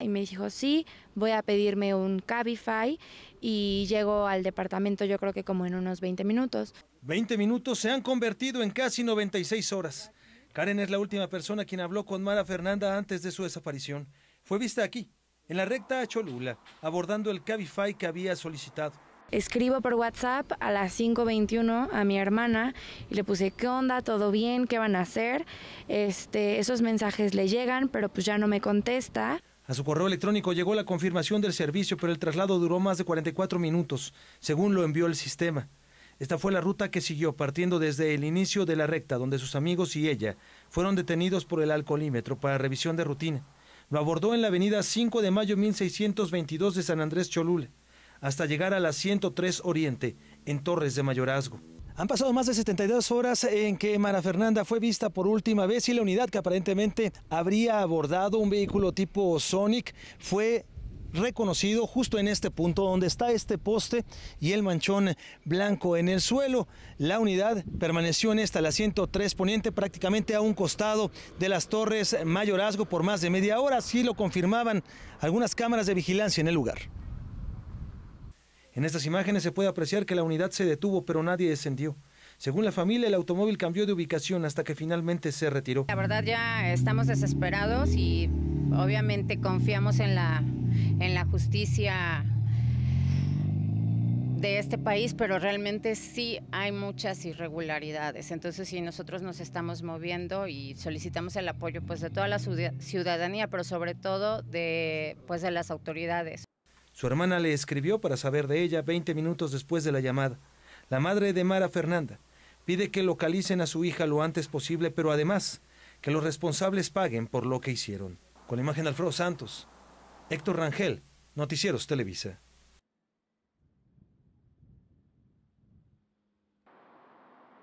Y me dijo, sí, voy a pedirme un Cabify y llego al departamento yo creo que como en unos 20 minutos. 20 minutos se han convertido en casi 96 horas. Karen es la última persona quien habló con Mara Fernanda antes de su desaparición. Fue vista aquí, en la recta a Cholula, abordando el Cabify que había solicitado. Escribo por WhatsApp a las 5.21 a mi hermana y le puse, ¿qué onda? ¿Todo bien? ¿Qué van a hacer? Este, esos mensajes le llegan, pero pues ya no me contesta. A su correo electrónico llegó la confirmación del servicio, pero el traslado duró más de 44 minutos, según lo envió el sistema. Esta fue la ruta que siguió partiendo desde el inicio de la recta, donde sus amigos y ella fueron detenidos por el alcoholímetro para revisión de rutina. Lo abordó en la avenida 5 de mayo 1622 de San Andrés Cholula, hasta llegar a la 103 Oriente, en Torres de Mayorazgo. Han pasado más de 72 horas en que Mara Fernanda fue vista por última vez y la unidad que aparentemente habría abordado un vehículo tipo Sonic fue reconocido justo en este punto donde está este poste y el manchón blanco en el suelo. La unidad permaneció en esta, la 103 Poniente, prácticamente a un costado de las torres Mayorazgo por más de media hora, así lo confirmaban algunas cámaras de vigilancia en el lugar. En estas imágenes se puede apreciar que la unidad se detuvo, pero nadie descendió. Según la familia, el automóvil cambió de ubicación hasta que finalmente se retiró. La verdad ya estamos desesperados y obviamente confiamos en la, justicia de este país, pero realmente sí hay muchas irregularidades. Entonces, sí, nosotros nos estamos moviendo y solicitamos el apoyo pues, de toda la ciudadanía, pero sobre todo de, pues, de las autoridades. Su hermana le escribió para saber de ella 20 minutos después de la llamada. La madre de Mara Fernanda pide que localicen a su hija lo antes posible, pero además que los responsables paguen por lo que hicieron. Con la imagen de Alfredo Santos, Héctor Rangel, Noticieros Televisa.